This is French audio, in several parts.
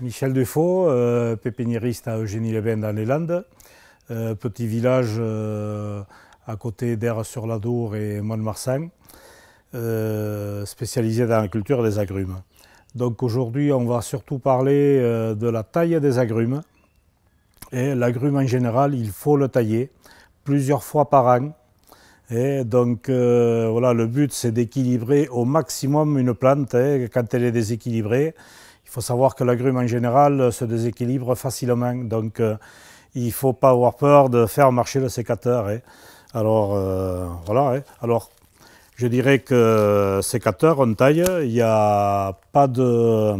Michel Dufault, euh, pépiniériste à Eugénie-les-Bains dans les Landes, euh, petit village euh, à côté dair sur dour et Mont-Marsan, spécialisé dans la culture des agrumes. Donc aujourd'hui, on va surtout parler de la taille des agrumes. Et l'agrume en général, il faut le tailler plusieurs fois par an. Et donc voilà, le but c'est d'équilibrer au maximum une plante. Hein. Quand elle est déséquilibrée, faut savoir que la en général euh, se déséquilibre facilement, donc euh, il ne faut pas avoir peur de faire marcher le sécateur. Hein. Alors euh, voilà, hein. alors je dirais que sécateur, en taille, il n'y a pas de,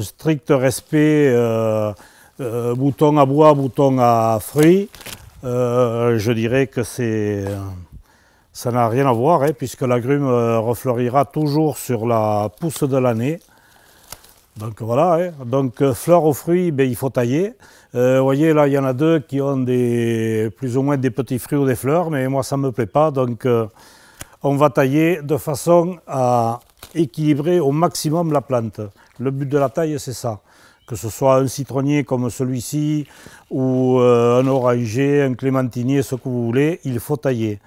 strict respect bouton à bois, bouton à fruits. je dirais que c'est... Ça n'a rien à voir, hein, puisque l'agrume euh, refleurira toujours sur la pousse de l'année. Donc voilà, hein. donc euh, fleurs aux fruits, ben, il faut tailler. Euh, vous voyez là, il y en a deux qui ont plus ou moins des petits fruits ou des fleurs, mais moi ça ne me plaît pas, donc on va tailler de façon à équilibrer au maximum la plante. Le but de la taille, c'est ça. Que ce soit un citronnier comme celui-ci, ou un oranger, un clémentinier, ce que vous voulez, il faut tailler.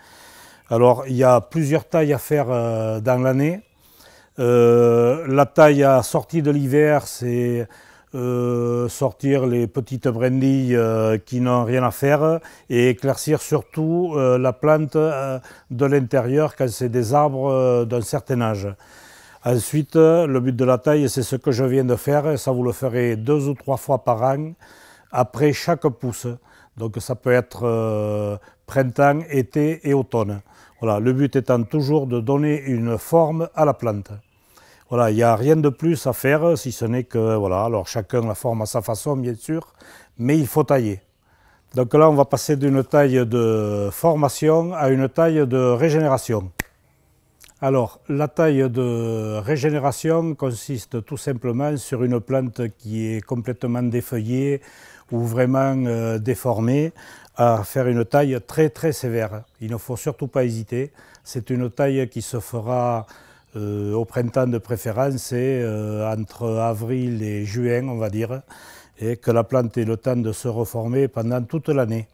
Alors, il y a plusieurs tailles à faire euh, dans l'année. Euh, la taille à sortie de l'hiver, c'est euh, sortir les petites brindilles qui n'ont rien à faire et éclaircir surtout la plante de l'intérieur quand c'est des arbres d'un certain âge. Ensuite, le but de la taille, c'est ce que je viens de faire, ça vous le ferez deux ou trois fois par an après chaque pousse. Donc ça peut être euh, printemps, été et automne. Voilà, le but étant toujours de donner une forme à la plante. Voilà, il n'y a rien de plus à faire si ce n'est que, voilà, alors chacun la forme à sa façon bien sûr, mais il faut tailler. Donc là on va passer d'une taille de formation à une taille de régénération. Alors, la taille de régénération consiste tout simplement sur une plante qui est complètement défeuillée ou vraiment euh, déformée à faire une taille très très sévère. Il ne faut surtout pas hésiter. C'est une taille qui se fera euh, au printemps de préférence et euh, entre avril et juin, on va dire, et que la plante ait le temps de se reformer pendant toute l'année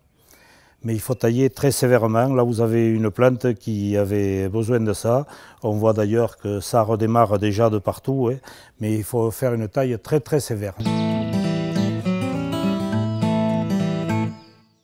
mais il faut tailler très sévèrement. Là, vous avez une plante qui avait besoin de ça. On voit d'ailleurs que ça redémarre déjà de partout, mais il faut faire une taille très très sévère.